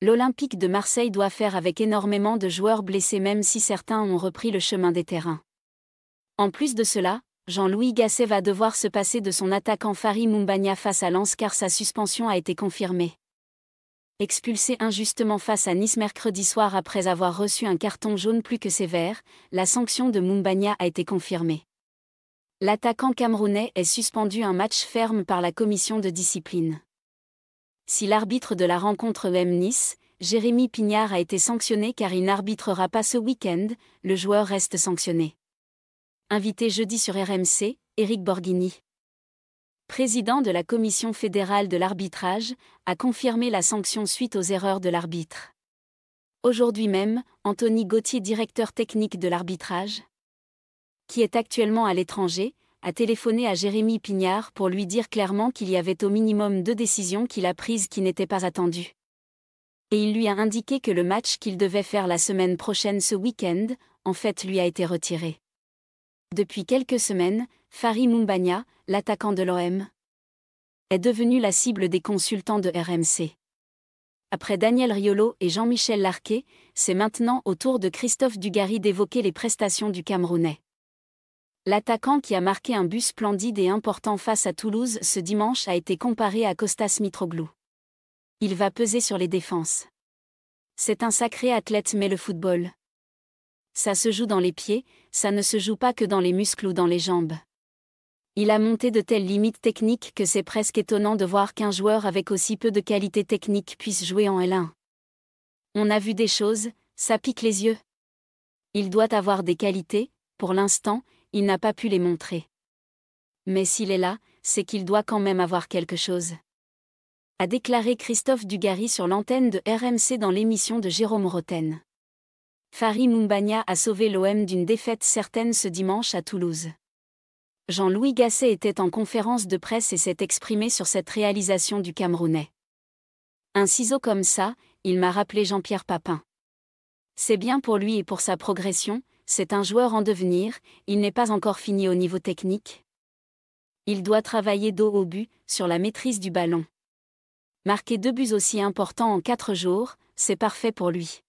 l'Olympique de Marseille doit faire avec énormément de joueurs blessés même si certains ont repris le chemin des terrains. En plus de cela, Jean-Louis Gasset va devoir se passer de son attaquant Fari Mumbagna face à Lens car sa suspension a été confirmée. Expulsé injustement face à Nice mercredi soir après avoir reçu un carton jaune plus que sévère, la sanction de Mumbagna a été confirmée. L'attaquant camerounais est suspendu un match ferme par la commission de discipline si l'arbitre de la rencontre EM Nice, Jérémy Pignard a été sanctionné car il n'arbitrera pas ce week-end, le joueur reste sanctionné. Invité jeudi sur RMC, Éric Borghini. Président de la Commission fédérale de l'arbitrage, a confirmé la sanction suite aux erreurs de l'arbitre. Aujourd'hui même, Anthony Gauthier, directeur technique de l'arbitrage, qui est actuellement à l'étranger, a téléphoné à Jérémy Pignard pour lui dire clairement qu'il y avait au minimum deux décisions qu'il a prises qui n'étaient pas attendues. Et il lui a indiqué que le match qu'il devait faire la semaine prochaine ce week-end, en fait lui a été retiré. Depuis quelques semaines, Fari Mumbagna, l'attaquant de l'OM, est devenu la cible des consultants de RMC. Après Daniel Riolo et Jean-Michel Larquet, c'est maintenant au tour de Christophe Dugarry d'évoquer les prestations du Camerounais. L'attaquant qui a marqué un but splendide et important face à Toulouse ce dimanche a été comparé à Kostas Mitroglou. Il va peser sur les défenses. C'est un sacré athlète mais le football. Ça se joue dans les pieds, ça ne se joue pas que dans les muscles ou dans les jambes. Il a monté de telles limites techniques que c'est presque étonnant de voir qu'un joueur avec aussi peu de qualité techniques puisse jouer en L1. On a vu des choses, ça pique les yeux. Il doit avoir des qualités, pour l'instant, il n'a pas pu les montrer. Mais s'il est là, c'est qu'il doit quand même avoir quelque chose. A déclaré Christophe Dugary sur l'antenne de RMC dans l'émission de Jérôme Roten. Fari Mumbagna a sauvé l'OM d'une défaite certaine ce dimanche à Toulouse. Jean-Louis Gasset était en conférence de presse et s'est exprimé sur cette réalisation du Camerounais. Un ciseau comme ça, il m'a rappelé Jean-Pierre Papin. C'est bien pour lui et pour sa progression, c'est un joueur en devenir, il n'est pas encore fini au niveau technique. Il doit travailler dos au but, sur la maîtrise du ballon. Marquer deux buts aussi importants en quatre jours, c'est parfait pour lui.